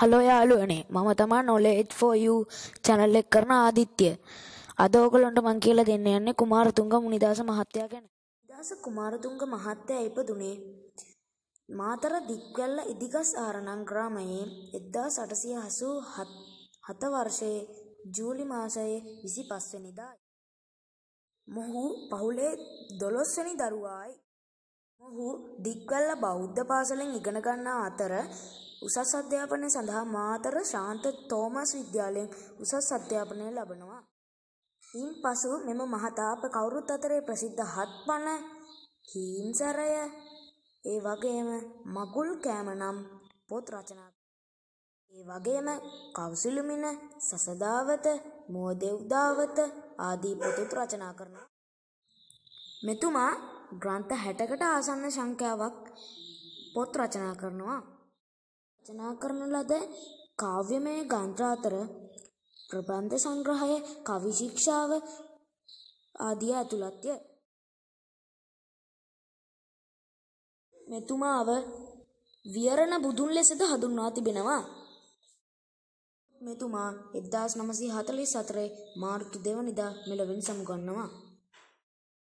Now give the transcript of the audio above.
Hello යාළුවනේ මම තමා නොලෙජ් ෆෝ යූ channel එක කරන ආදිත්‍ය. අද ඔයගලන්ට මම කියලා දෙන්න යන්නේ කුමාරතුංග මුනිදාස මහත්තයා ගැන. මුනිදාස කුමාරතුංග මහත්තයා ඉපදුනේ මාතර දික්වැල්ල ඉදිගස් ආරණම් ග්‍රාමයේ 1887 වර්ෂයේ ජූලි මාසයේ 25 වෙනිදා. මොහු පවුලේ 12 වෙනි දරුවායි. මොහු දික්වැල්ල බෞද්ධ පාසලෙන් ඉගෙන ගන්නා අතර උසස් අධ්‍යාපනය සඳහා මාතර ශාන්ත තෝමස් විද්‍යාලයෙන් උසස් අධ්‍යාපනය ලබනවා. ඉන් පසු මෙම මහතා අප කවුරුත් අතරේ ප්‍රසිද්ධ හත්පන හීන්සරය ඒ වගේම මගුල් කෑම නම් පොත් රචනා ඒ වගේම කවුසිලුමින සසදාවත මෝදෙව්දාවත ආදී පොතත් රචනා කරනවා. මෙතුමා ග්‍රන්ථ හැටකට ආසන්න සංඛ්‍යාවක් පොත් රචනා කරනවා. රචනා කරන ලද කාව්‍යමය ග්‍රන්ථ අතර ප්‍රබන්ධ සංග්‍රහය කවි ශික්ෂාව ආදිය ඇතුළත්ය. මෙතුමාව වියරණ බුදුන් ලෙසද හඳුන්වා තිබෙනවා. මෙතුමා 1944 මාර්තු 2 වෙනිදා මෙලොවින් සමුගන්නවා.